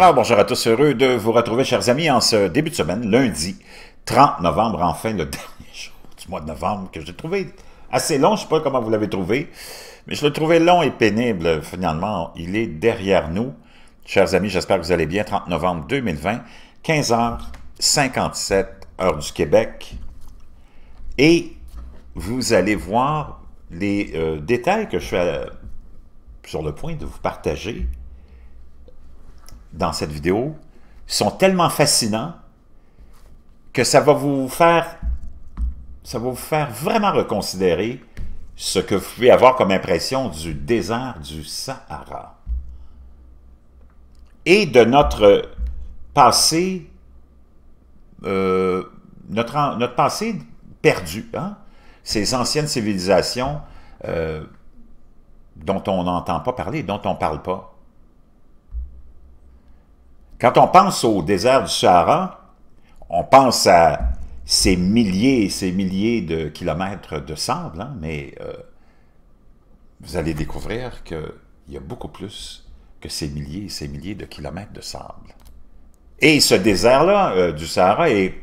Alors bonjour à tous, heureux de vous retrouver chers amis en ce début de semaine, lundi 30 novembre, enfin le dernier jour du mois de novembre que j'ai trouvé assez long, je ne sais pas comment vous l'avez trouvé, mais je l'ai trouvé long et pénible finalement, il est derrière nous. Chers amis, j'espère que vous allez bien, 30 novembre 2020, 15h57, heure du Québec, et vous allez voir les euh, détails que je suis euh, sur le point de vous partager dans cette vidéo sont tellement fascinants que ça va vous faire, ça va vous faire vraiment reconsidérer ce que vous pouvez avoir comme impression du désert du Sahara et de notre passé, euh, notre, passé perdu, hein? ces anciennes civilisations euh, dont on n'entend pas parler, dont on ne parle pas. Quand on pense au désert du Sahara, on pense à ces milliers et ces milliers de kilomètres de sable, hein, mais euh, vous allez découvrir qu'il y a beaucoup plus que ces milliers et ces milliers de kilomètres de sable. Et ce désert-là euh, du Sahara est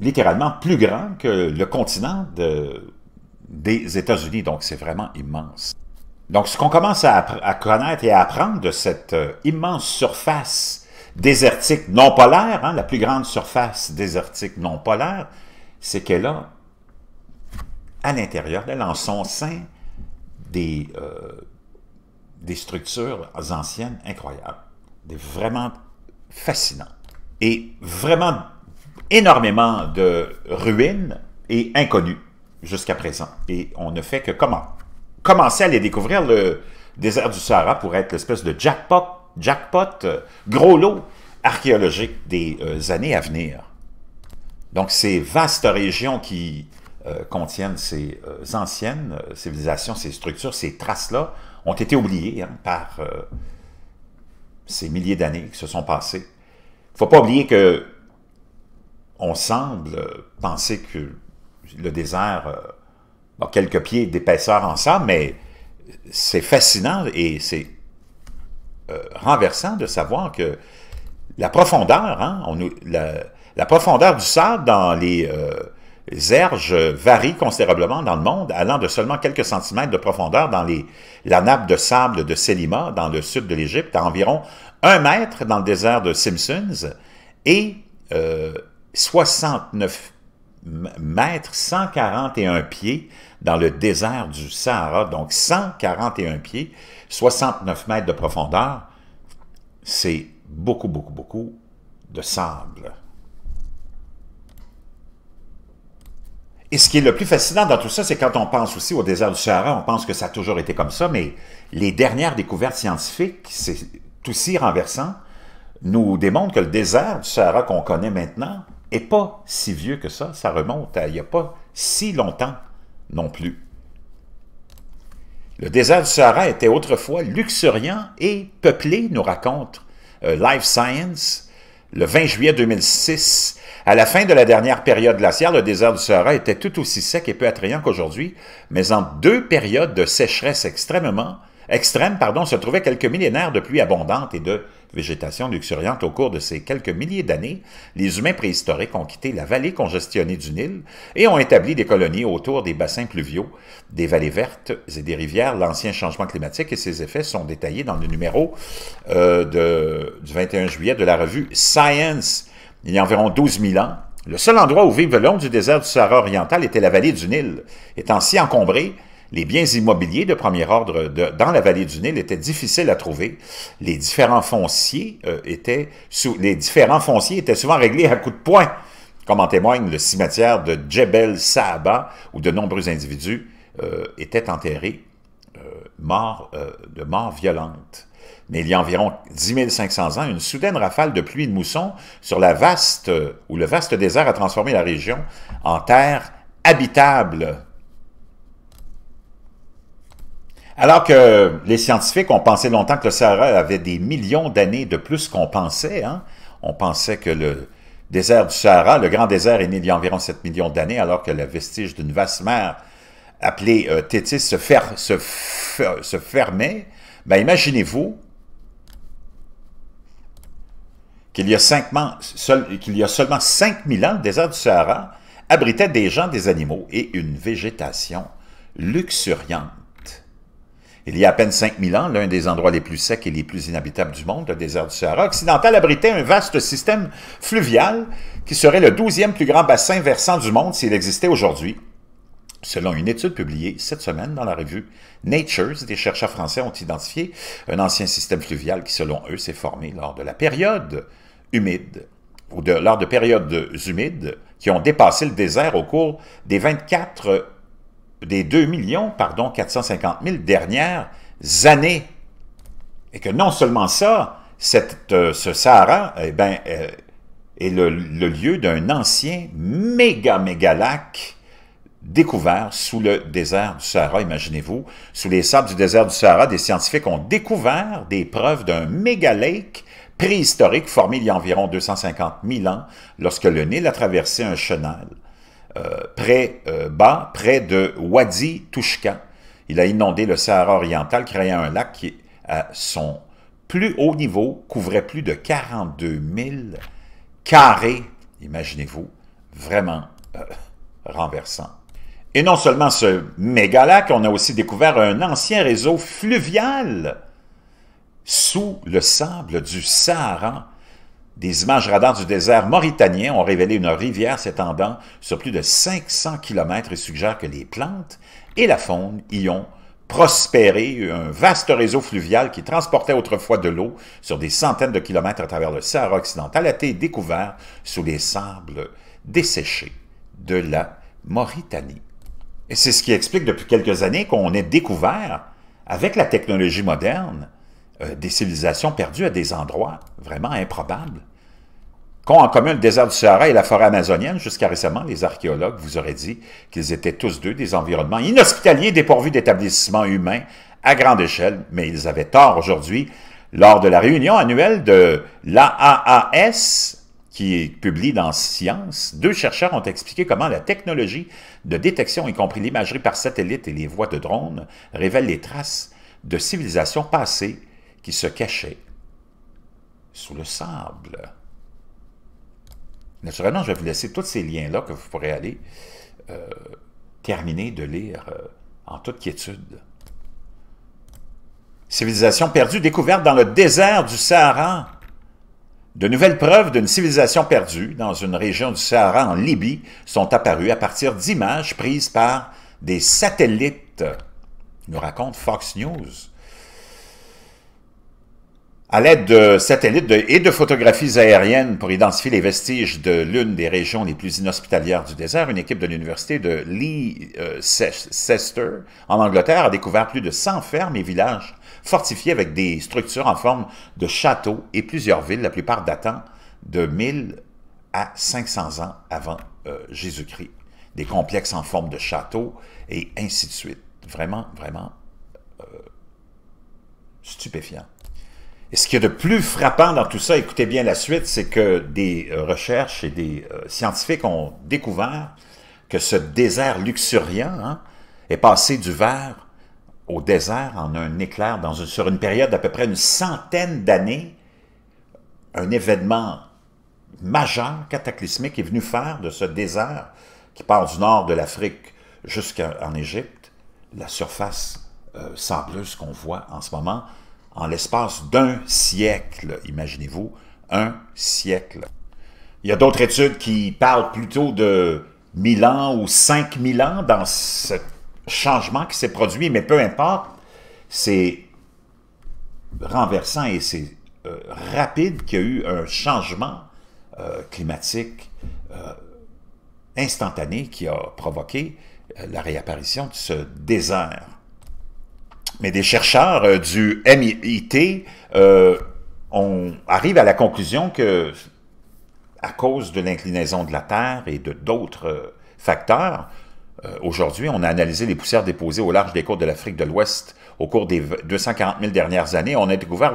littéralement plus grand que le continent des États-Unis, donc c'est vraiment immense. Donc ce qu'on commence à, connaître et à apprendre de cette euh, immense surface désertique non polaire, hein, la plus grande surface désertique non polaire, c'est qu'elle a à l'intérieur d'elle, en son sein, des, euh, des structures anciennes incroyables, des vraiment fascinantes et vraiment énormément de ruines et inconnues jusqu'à présent. Et on ne fait que comment commencer à les découvrir. Le désert du Sahara pour être l'espèce de jackpot jackpot, euh, gros lot archéologique des euh, années à venir. Donc ces vastes régions qui euh, contiennent ces anciennes civilisations, ces structures, ces traces-là, ont été oubliées hein, par ces milliers d'années qui se sont passées. Il ne faut pas oublier que on semble penser que le désert a quelques pieds d'épaisseur en ça, mais c'est fascinant et c'est euh, renversant de savoir que la profondeur, hein, la, profondeur du sable dans les, euh, erges varie considérablement dans le monde, allant de seulement quelques centimètres de profondeur dans les, la nappe de sable de Selima, dans le sud de l'Égypte, à environ un mètre dans le désert de Simpsons, et 69 euh, mètres, 141 pieds dans le désert du Sahara, donc 141 pieds, 69 mètres de profondeur, c'est beaucoup, beaucoup, beaucoup de sable. Et ce qui est le plus fascinant dans tout ça, c'est quand on pense aussi au désert du Sahara, on pense que ça a toujours été comme ça, mais les dernières découvertes scientifiques, c'est si renversant, nous démontrent que le désert du Sahara qu'on connaît maintenant n'est pas si vieux que ça, ça remonte à il n'y a pas si longtemps non plus. Le désert du Sahara était autrefois luxuriant et peuplé, nous raconte euh, Life Science, le 20 juillet 2006. À la fin de la dernière période glaciaire, le désert du Sahara était tout aussi sec et peu attrayant qu'aujourd'hui, mais en deux périodes de sécheresse extrêmement extrême, pardon, se trouvaient quelques millénaires de pluie abondante et de végétation luxuriante au cours de ces quelques milliers d'années, les humains préhistoriques ont quitté la vallée congestionnée du Nil et ont établi des colonies autour des bassins pluviaux, des vallées vertes et des rivières. L'ancien changement climatique et ses effets sont détaillés dans le numéro euh, du 21 juillet de la revue Science, il y a environ 12 000 ans. Le seul endroit où vivent l'homme du désert du Sahara oriental était la vallée du Nil, étant si encombrée les biens immobiliers de premier ordre dans la vallée du Nil étaient difficiles à trouver. Les différents fonciers, euh, étaient, les différents fonciers étaient souvent réglés à coups de poing, comme en témoigne le cimetière de Djebel Saaba, où de nombreux individus euh, étaient enterrés euh, morts, de mort violente. Mais il y a environ 10 500 ans, une soudaine rafale de pluie de mousson sur vaste, le vaste désert a transformé la région en terre habitable alors que les scientifiques ont pensé longtemps que le Sahara avait des millions d'années de plus qu'on pensait. Hein. On pensait que le désert du Sahara, le grand désert, est né il y a environ 7 millions d'années, alors que le vestige d'une vaste mer appelée euh, Tétis se, se, fermait. Ben, imaginez-vous qu'il y, a qu'il y a seulement 5000 ans, le désert du Sahara abritait des gens, des animaux et une végétation luxuriante. Il y a à peine 5000 ans, l'un des endroits les plus secs et les plus inhabitables du monde, le désert du Sahara occidental, abritait un vaste système fluvial qui serait le douzième plus grand bassin versant du monde s'il existait aujourd'hui. Selon une étude publiée cette semaine dans la revue Nature, des chercheurs français ont identifié un ancien système fluvial qui, selon eux, s'est formé lors de la période humide ou lors de périodes humides qui ont dépassé le désert au cours des 24 des 2 millions, pardon, 450 000 dernières années. Et que non seulement ça, cette, euh, ce Sahara eh ben, euh, est le, lieu d'un ancien méga mégalac découvert sous le désert du Sahara, imaginez-vous. Sous les sables du désert du Sahara, des scientifiques ont découvert des preuves d'un méga lake préhistorique formé il y a environ 250 000 ans lorsque le Nil a traversé un chenal euh, près, euh, bas, près de Wadi Touchka. Il a inondé le Sahara oriental, créant un lac qui, à son plus haut niveau, couvrait plus de 42 000 carrés. Imaginez-vous, vraiment euh, renversant. Et non seulement ce méga lac, on a aussi découvert un ancien réseau fluvial sous le sable du Sahara des images radars du désert mauritanien ont révélé une rivière s'étendant sur plus de 500 km et suggèrent que les plantes et la faune y ont prospéré un vaste réseau fluvial qui transportait autrefois de l'eau sur des centaines de kilomètres à travers le Sahara occidental a été découvert sous les sables desséchés de la Mauritanie. Et c'est ce qui explique depuis quelques années qu'on ait découvert, avec la technologie moderne, euh, des civilisations perdues à des endroits vraiment improbables, qu'ont en commun le désert du Sahara et la forêt amazonienne. Jusqu'à récemment, les archéologues vous auraient dit qu'ils étaient tous deux des environnements inhospitaliers dépourvus d'établissements humains à grande échelle, mais ils avaient tort aujourd'hui. Lors de la réunion annuelle de l'AAAS, qui est publiée dans Science, deux chercheurs ont expliqué comment la technologie de détection, y compris l'imagerie par satellite et les voies de drones, révèle les traces de civilisations passées qui se cachait sous le sable. Naturellement, je vais vous laisser tous ces liens-là que vous pourrez aller euh, terminer de lire euh, en toute quiétude. Civilisation perdue découverte dans le désert du Sahara. De nouvelles preuves d'une civilisation perdue dans une région du Sahara en Libye sont apparues à partir d'images prises par des satellites, nous raconte Fox News. À l'aide de satellites et de photographies aériennes pour identifier les vestiges de l'une des régions les plus inhospitalières du désert, une équipe de l'université de Leicester en Angleterre a découvert plus de 100 fermes et villages fortifiés avec des structures en forme de châteaux et plusieurs villes, la plupart datant de 1000 à 500 ans avant euh, Jésus-Christ. Des complexes en forme de châteaux et ainsi de suite. Vraiment, vraiment euh, stupéfiant ce qui est de plus frappant dans tout ça, écoutez bien la suite, c'est que des euh, recherches et des euh, scientifiques ont découvert que ce désert luxuriant hein, est passé du vert au désert en un éclair, dans sur une période d'à peu près une centaine d'années, un événement majeur, cataclysmique, est venu faire de ce désert qui part du nord de l'Afrique jusqu'en Égypte, la surface euh, sableuse qu'on voit en ce moment, en l'espace d'un siècle, imaginez-vous, un siècle. Il y a d'autres études qui parlent plutôt de 1000 ans ou 5000 ans dans ce changement qui s'est produit, mais peu importe, c'est renversant et c'est euh, rapide qu'il y a eu un changement euh, climatique euh, instantané qui a provoqué la réapparition de ce désert. Mais des chercheurs euh, du MIT euh, arrive à la conclusion que, à cause de l'inclinaison de la Terre et de d'autres euh, facteurs, euh, aujourd'hui, on a analysé les poussières déposées au large des côtes de l'Afrique de l'Ouest au cours des 240 000 dernières années. On a découvert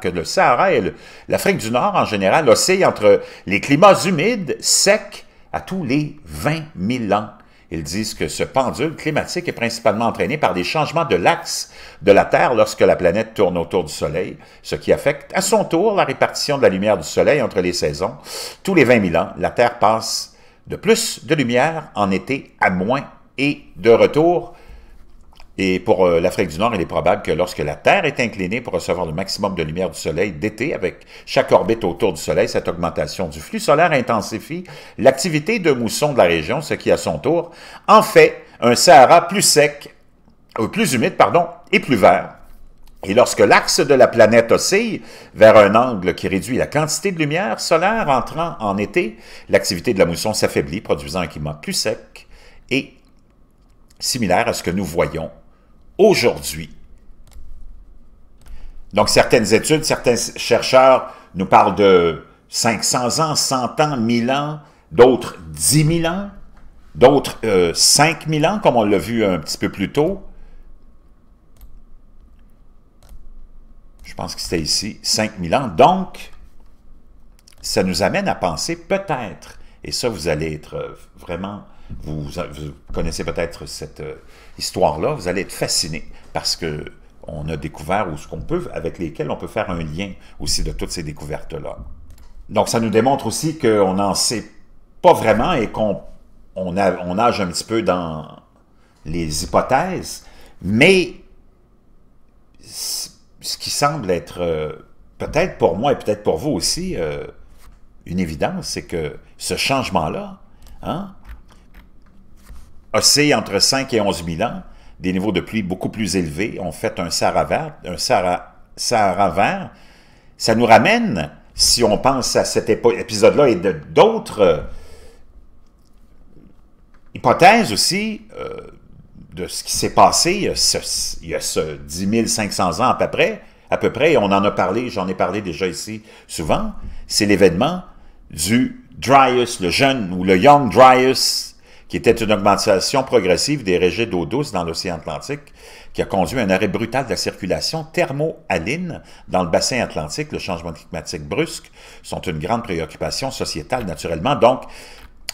que le Sahara et l'Afrique du Nord, en général, oscillent entre les climats humides, secs, à tous les 20 000 ans. Ils disent que ce pendule climatique est principalement entraîné par des changements de l'axe de la Terre lorsque la planète tourne autour du Soleil, ce qui affecte à son tour la répartition de la lumière du Soleil entre les saisons. Tous les 20 000 ans, la Terre passe de plus de lumière en été à moins et de retour et pour euh, l'Afrique du Nord, il est probable que lorsque la Terre est inclinée pour recevoir le maximum de lumière du Soleil d'été, avec chaque orbite autour du Soleil, cette augmentation du flux solaire intensifie l'activité de mousson de la région, ce qui, à son tour, en fait un Sahara plus sec, euh, plus humide, pardon, et plus vert. Et lorsque l'axe de la planète oscille vers un angle qui réduit la quantité de lumière solaire entrant en été, l'activité de la mousson s'affaiblit, produisant un climat plus sec et similaire à ce que nous voyons aujourd'hui. Donc, certaines études, certains chercheurs nous parlent de 500 ans, 100 ans, 1000 ans, d'autres 10 000 ans, d'autres 5000 5 000 ans, comme on l'a vu un petit peu plus tôt. Je pense que c'était ici, 5 000 ans. Donc, ça nous amène à penser peut-être, et ça, vous allez être vraiment vous, connaissez peut-être cette euh, histoire-là, vous allez être fasciné parce que on a découvert ou ce qu'on peut, avec lesquels on peut faire un lien aussi de toutes ces découvertes-là. Donc, ça nous démontre aussi qu'on n'en sait pas vraiment et qu'on on, nage un petit peu dans les hypothèses, mais ce qui semble être euh, peut-être pour moi et peut-être pour vous aussi euh, une évidence, c'est que ce changement-là, hein, oscille entre 5 et 11 000 ans, des niveaux de pluie beaucoup plus élevés. On fait un Sahara vert. Un Ça nous ramène, si on pense à cet épisode-là et d'autres euh, hypothèses aussi, euh, de ce qui s'est passé il y, a ce, 10 500 ans à peu près, à peu près, et on en a parlé, j'en ai parlé déjà ici souvent, c'est l'événement du dryus, le jeune ou le Young dryus, qui était une augmentation progressive des régés d'eau douce dans l'océan Atlantique, qui a conduit à un arrêt brutal de la circulation thermohaline dans le bassin atlantique. Le changement climatique brusque sont une grande préoccupation sociétale, naturellement. Donc,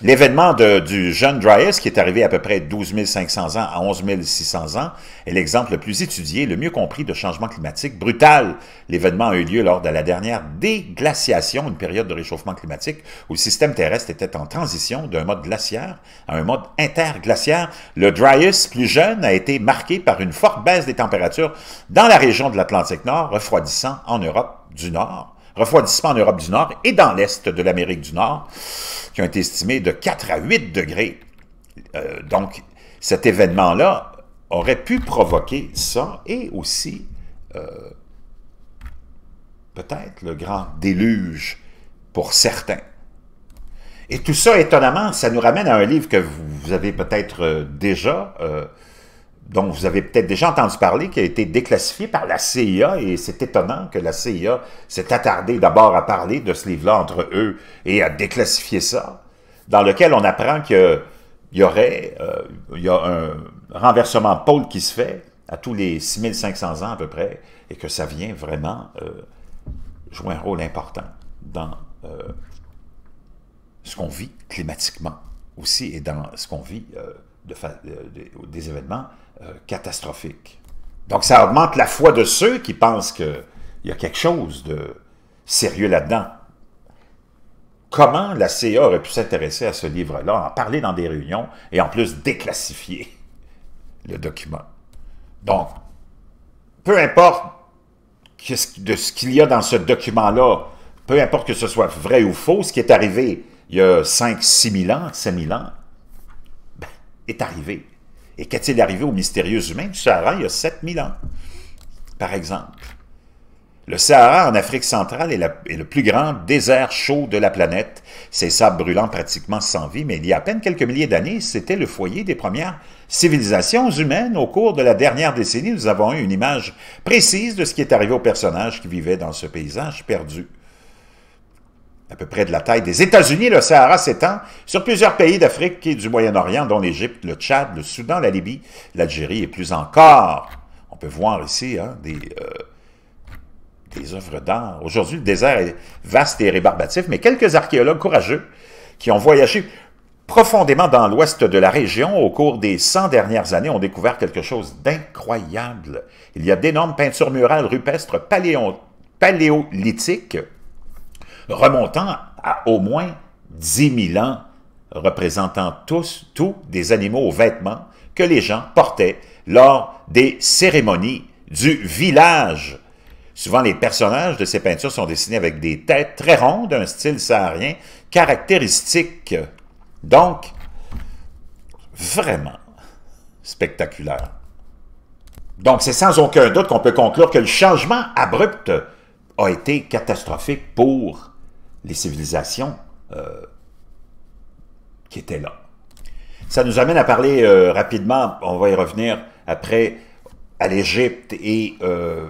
L'événement du jeune Dryas, qui est arrivé à peu près 12 500 ans à 11 600 ans, est l'exemple le plus étudié, le mieux compris de changement climatique brutal. L'événement a eu lieu lors de la dernière déglaciation, une période de réchauffement climatique, où le système terrestre était en transition d'un mode glaciaire à un mode interglaciaire. Le Dryas plus jeune a été marqué par une forte baisse des températures dans la région de l'Atlantique Nord, refroidissant en Europe du Nord. Refroidissement en Europe du Nord et dans l'Est de l'Amérique du Nord, qui ont été estimés de 4 à 8 degrés. Euh, donc, cet événement-là aurait pu provoquer ça et aussi euh, peut-être le grand déluge pour certains. Et tout ça, étonnamment, ça nous ramène à un livre que vous avez peut-être euh, déjà dont vous avez peut-être déjà entendu parler, qui a été déclassifié par la CIA, et c'est étonnant que la CIA s'est attardée d'abord à parler de ce livre-là entre eux et à déclassifier ça, dans lequel on apprend qu'il y aurait euh, il y a un renversement de pôle qui se fait à tous les 6500 ans à peu près, et que ça vient vraiment euh, jouer un rôle important dans euh, ce qu'on vit climatiquement aussi, et dans ce qu'on vit des événements euh, catastrophique. Donc ça augmente la foi de ceux qui pensent qu'il y a quelque chose de sérieux là-dedans. Comment la CIA aurait pu s'intéresser à ce livre-là, en parler dans des réunions et en plus déclassifier le document? Donc, peu importe de ce qu'il y a dans ce document-là, peu importe que ce soit vrai ou faux, ce qui est arrivé il y a 5, 6 000 ans, 5 000 ans, ben, est arrivé. Et qu'est-il arrivé aux mystérieux humains du Sahara il y a 7000 ans, par exemple? Le Sahara en Afrique centrale est, le plus grand désert chaud de la planète. Ses sables brûlants pratiquement sans vie, mais il y a à peine quelques milliers d'années, c'était le foyer des premières civilisations humaines. Au cours de la dernière décennie, nous avons eu une image précise de ce qui est arrivé aux personnages qui vivaient dans ce paysage perdu à peu près de la taille des États-Unis, le Sahara s'étend sur plusieurs pays d'Afrique et du Moyen-Orient, dont l'Égypte, le Tchad, le Soudan, la Libye, l'Algérie et plus encore. On peut voir ici hein, des, euh, des œuvres d'art. Aujourd'hui, le désert est vaste et rébarbatif, mais quelques archéologues courageux qui ont voyagé profondément dans l'ouest de la région au cours des 100 dernières années ont découvert quelque chose d'incroyable. Il y a d'énormes peintures murales rupestres paléolithiques remontant à au moins 10 000 ans, représentant tous, tous des animaux aux vêtements que les gens portaient lors des cérémonies du village. Souvent, les personnages de ces peintures sont dessinés avec des têtes très rondes, un style saharien caractéristique. Donc, vraiment spectaculaire. Donc, c'est sans aucun doute qu'on peut conclure que le changement abrupt a été catastrophique pour les civilisations euh, qui étaient là. Ça nous amène à parler euh, rapidement, on va y revenir après, à l'Égypte et euh,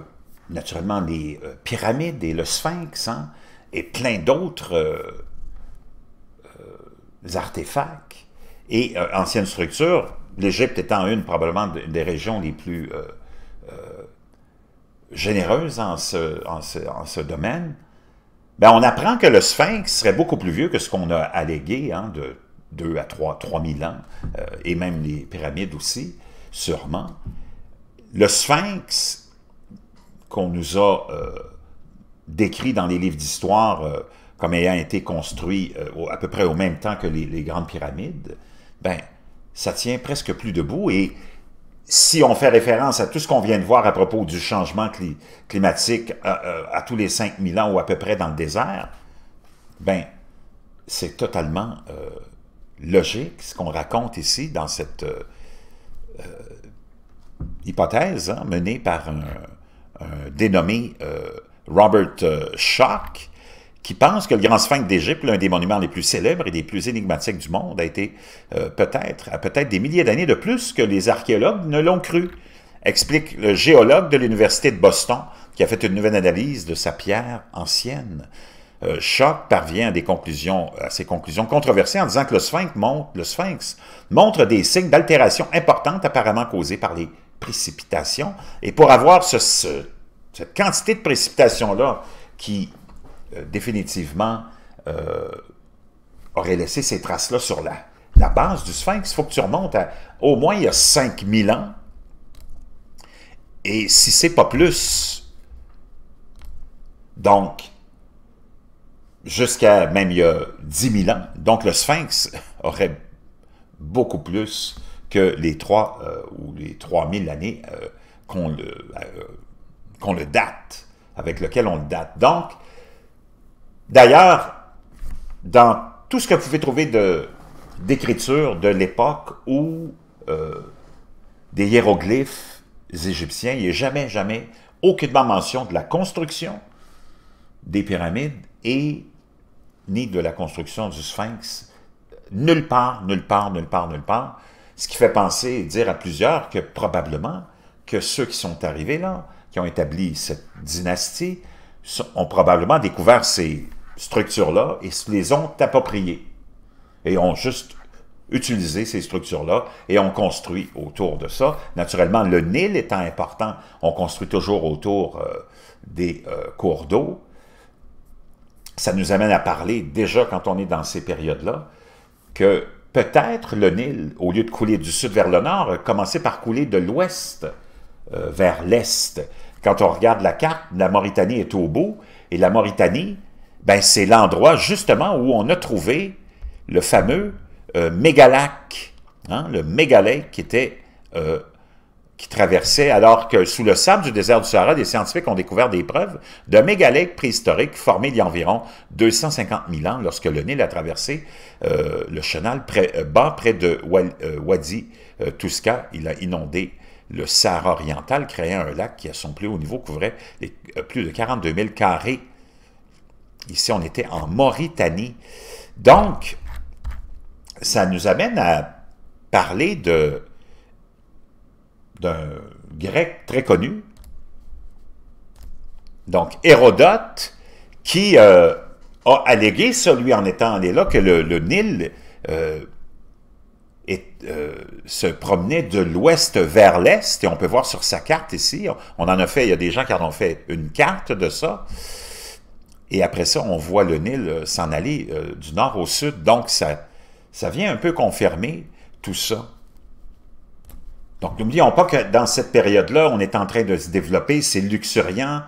naturellement les pyramides et le sphinx hein, et plein d'autres artefacts et anciennes structures, l'Égypte étant une probablement des régions les plus généreuses en ce domaine. Ben, on apprend que le sphinx serait beaucoup plus vieux que ce qu'on a allégué, hein, de 2 à 3, 3000 ans, euh, et même les pyramides aussi, sûrement. Le sphinx qu'on nous a euh, décrit dans les livres d'histoire euh, comme ayant été construit à peu près au même temps que les, les grandes pyramides, ben, ça tient presque plus debout et si on fait référence à tout ce qu'on vient de voir à propos du changement climatique euh, euh, à, tous les 5000 ans ou à peu près dans le désert, ben c'est totalement euh, logique ce qu'on raconte ici dans cette hypothèse hein, menée par un, un dénommé Robert Schock, qui pense que le Grand Sphinx d'Égypte, l'un des monuments les plus célèbres et les plus énigmatiques du monde, a été euh, peut-être, à peut-être des milliers d'années de plus que les archéologues ne l'ont cru, explique le géologue de l'Université de Boston, qui a fait une nouvelle analyse de sa pierre ancienne. Euh, parvient à des conclusions, à conclusions controversées en disant que le sphinx montre, des signes d'altération importante apparemment causés par les précipitations. Et pour avoir ce, cette quantité de précipitations-là qui euh, définitivement, euh, aurait laissé ces traces-là sur la, la, base du sphinx. Il faut que tu remontes à au moins il y a 5000 ans. Et si c'est pas plus, donc, jusqu'à même il y a 10 000 ans, donc le sphinx aurait beaucoup plus que les 3 euh, ou les 3000 années qu'on le, le date, avec lequel on le date. Donc, D'ailleurs, dans tout ce que vous pouvez trouver d'écriture de, l'époque ou euh, des hiéroglyphes égyptiens, il n'y a jamais, jamais aucunement mention de la construction des pyramides et ni de la construction du sphinx. Nulle part, nulle part, nulle part, nulle part. Ce qui fait penser et dire à plusieurs que probablement que ceux qui sont arrivés là, qui ont établi cette dynastie, ont probablement découvert ces structures-là et se les ont appropriées. Et ont juste utilisé ces structures-là et ont construit autour de ça. Naturellement, le Nil étant important, on construit toujours autour euh, des euh, cours d'eau. Ça nous amène à parler, déjà quand on est dans ces périodes-là, que peut-être le Nil, au lieu de couler du sud vers le nord, a commencé par couler de l'ouest euh, vers l'est. Quand on regarde la carte, la Mauritanie est au bout, et la Mauritanie, ben, c'est l'endroit justement où on a trouvé le fameux euh, mégalac, hein, le mégalac qui était... Euh, qui traversait, alors que sous le sable du désert du Sahara, des scientifiques ont découvert des preuves d'un mégalac préhistorique formé il y a environ 250 000 ans lorsque le Nil a traversé euh, le chenal bas près de Wadi Tusca. Il a inondé le Sahara oriental créait un lac qui, à son plus haut niveau, couvrait euh, plus de 42 000 carrés. Ici, on était en Mauritanie. Donc, ça nous amène à parler d'un grec très connu, donc Hérodote, qui euh, a allégué, celui en étant allé là, que le, Nil euh, et, euh, se promenait de l'ouest vers l'est, et on peut voir sur sa carte ici, on en a fait, il y a des gens qui en ont fait une carte de ça, et après ça, on voit le Nil euh, s'en aller euh, du nord au sud, donc ça, ça vient un peu confirmer tout ça. Donc, n'oublions pas que dans cette période-là, on est en train de se développer, c'est luxuriant,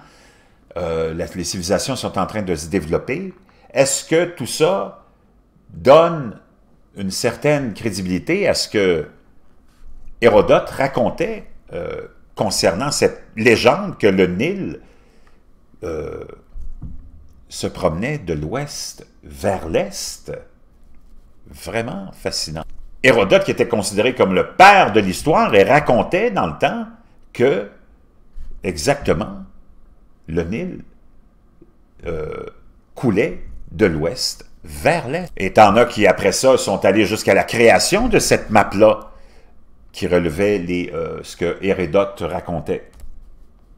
les civilisations sont en train de se développer. Est-ce que tout ça donne une certaine crédibilité à ce que Hérodote racontait euh, concernant cette légende que le Nil euh, se promenait de l'ouest vers l'est. Vraiment fascinant. Hérodote, qui était considéré comme le père de l'histoire, et racontait dans le temps que, exactement, le Nil euh, coulait de l'ouest vers l'est. Et en a qui, après ça, sont allés jusqu'à la création de cette map-là, qui relevait les, euh, ce que Hérodote racontait.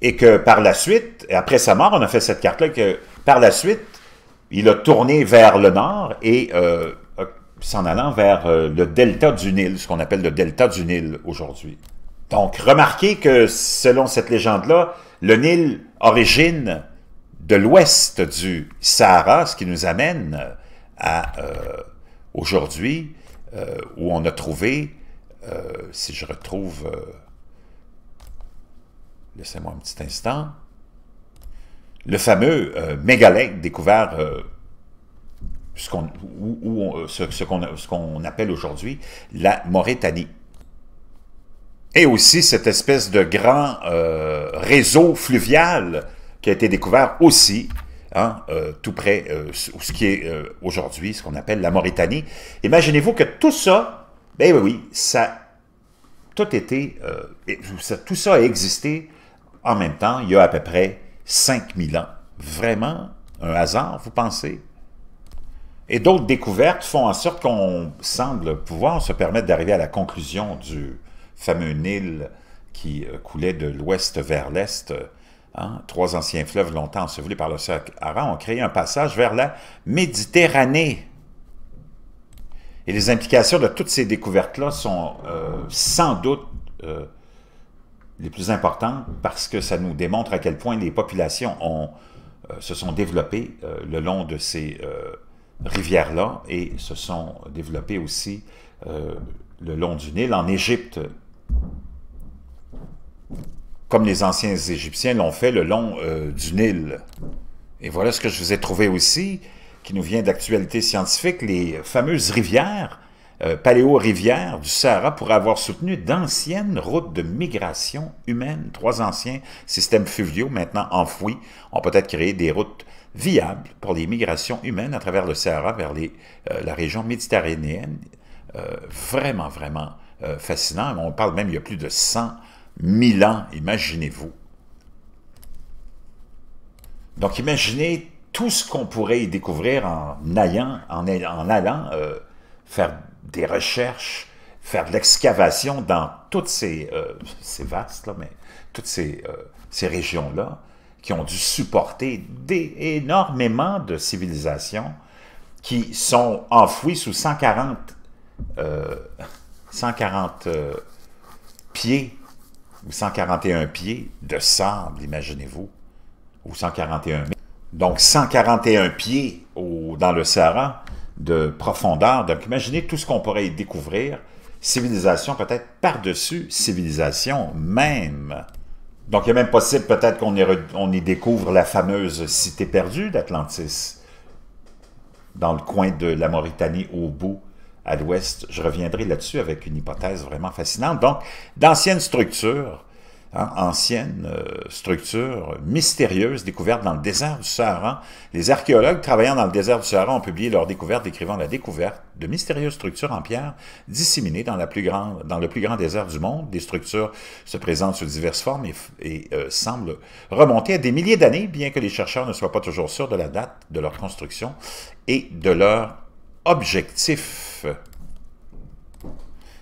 Et que par la suite, après sa mort, on a fait cette carte-là, que par la suite, il a tourné vers le nord et euh, s'en allant vers euh, le delta du Nil, ce qu'on appelle le delta du Nil aujourd'hui. Donc, remarquez que selon cette légende-là, le Nil origine de l'ouest du Sahara, ce qui nous amène à euh, aujourd'hui, euh, où on a trouvé, euh, si je retrouve, laissez-moi un petit instant, le fameux mégalèque découvert ce qu'on ce, appelle aujourd'hui la Mauritanie. Et aussi cette espèce de grand réseau fluvial qui a été découvert aussi Hein, euh, tout près, ou euh, ce qui est euh, aujourd'hui ce qu'on appelle la Mauritanie. Imaginez-vous que tout ça, ben oui, ça tout tout ça a existé en même temps, il y a à peu près 5000 ans. Vraiment un hasard, vous pensez? Et d'autres découvertes font en sorte qu'on semble pouvoir se permettre d'arriver à la conclusion du fameux Nil qui coulait de l'ouest vers l'est Hein? trois anciens fleuves longtemps ensevelis par le sac ont créé un passage vers la Méditerranée. Et les implications de toutes ces découvertes-là sont euh, sans doute euh, les plus importantes parce que ça nous démontre à quel point les populations euh, se sont développées le long de ces rivières-là et se sont développées aussi le long du Nil en Égypte comme les anciens Égyptiens l'ont fait le long euh, du Nil. Et voilà ce que je vous ai trouvé aussi, qui nous vient d'actualité scientifique, les fameuses rivières, euh, paléo-rivières du Sahara, pour avoir soutenu d'anciennes routes de migration humaine. Trois anciens systèmes fluviaux, maintenant enfouis, ont peut-être créé des routes viables pour les migrations humaines à travers le Sahara vers euh, la région méditerranéenne. vraiment, vraiment fascinant. On parle même, il y a plus de 100 1000 ans, imaginez-vous. Donc imaginez tout ce qu'on pourrait y découvrir en, allant, en, en allant euh, faire des recherches, faire de l'excavation dans toutes ces, euh, ces vastes, là, mais toutes ces, euh, ces régions-là qui ont dû supporter énormément de civilisations qui sont enfouies sous 140, 140 pieds 141 pieds de sable, imaginez-vous, ou 141 mètres. Donc 141 pieds dans le Sahara de profondeur. Donc imaginez tout ce qu'on pourrait y découvrir, civilisation peut-être par-dessus civilisation même. Donc il est même possible peut-être qu'on y découvre la fameuse cité perdue d'Atlantis, dans le coin de la Mauritanie au bout à l'ouest. Je reviendrai là-dessus avec une hypothèse vraiment fascinante. Donc, d'anciennes structures, hein, anciennes euh, structures mystérieuses découvertes dans le désert du Sahara. Les archéologues travaillant dans le désert du Sahara ont publié leur découverte décrivant la découverte de mystérieuses structures en pierre disséminées dans, la plus dans le plus grand désert du monde. Des structures se présentent sous diverses formes et, euh, semblent remonter à des milliers d'années, bien que les chercheurs ne soient pas toujours sûrs de la date de leur construction et de leur objectif.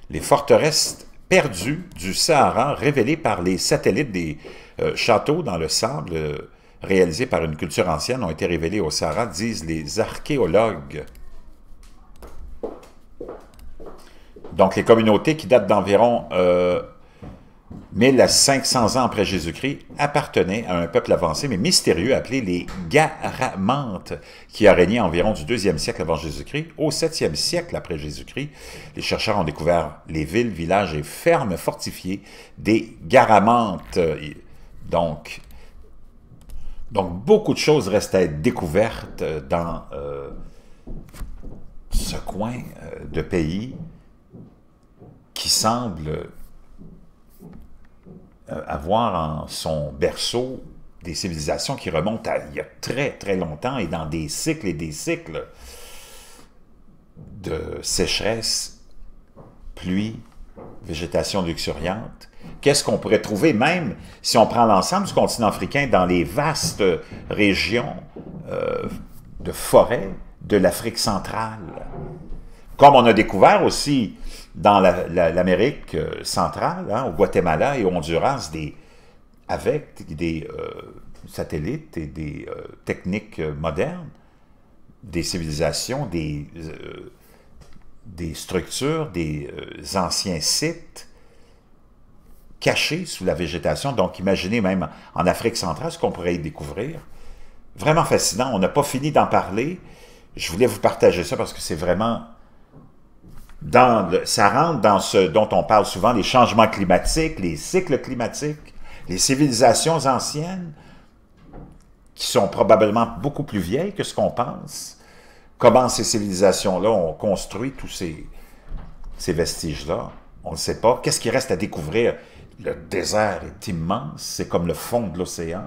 Les forteresses perdues du Sahara révélées par les satellites des euh, châteaux dans le sable euh, réalisés par une culture ancienne ont été révélées au Sahara, disent les archéologues. Donc les communautés qui datent d'environ euh, mais ans après Jésus-Christ, appartenait à un peuple avancé mais mystérieux appelé les Garamantes, qui a régné environ du 2e siècle avant Jésus-Christ au 7e siècle après Jésus-Christ. Les chercheurs ont découvert les villes, villages et fermes fortifiées des Garamantes. Donc, donc beaucoup de choses restent à être découvertes euh, dans euh, ce coin euh, de pays qui semble avoir euh, en son berceau des civilisations qui remontent à il y a très très longtemps et dans des cycles et des cycles de sécheresse, pluie, végétation luxuriante. Qu'est-ce qu'on pourrait trouver même si on prend l'ensemble du continent africain dans les vastes régions euh, de forêts de l'Afrique centrale? Comme on a découvert aussi dans l'Amérique euh, centrale, hein, au Guatemala et au Honduras, des, avec des euh, satellites et des euh, techniques modernes, des civilisations, des, des structures, des anciens sites cachés sous la végétation. Donc imaginez même en Afrique centrale ce qu'on pourrait y découvrir. Vraiment fascinant, on n'a pas fini d'en parler. Je voulais vous partager ça parce que c'est vraiment dans ça rentre dans ce dont on parle souvent, les changements climatiques, les cycles climatiques, les civilisations anciennes, qui sont probablement beaucoup plus vieilles que ce qu'on pense. Comment ces civilisations-là ont construit tous ces, vestiges-là, on ne sait pas. Qu'est-ce qui reste à découvrir? Le désert est immense, c'est comme le fond de l'océan,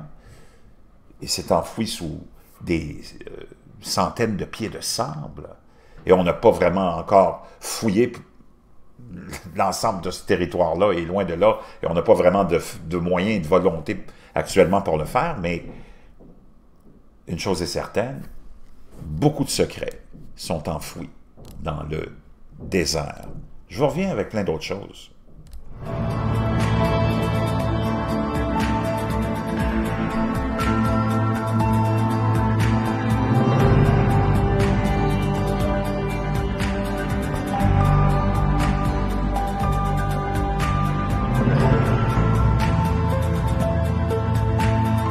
et c'est enfoui sous des euh, centaines de pieds de sable et on n'a pas vraiment encore fouillé l'ensemble de ce territoire-là et loin de là, et on n'a pas vraiment de, moyens et de volonté actuellement pour le faire, mais une chose est certaine, beaucoup de secrets sont enfouis dans le désert. Je reviens avec plein d'autres choses.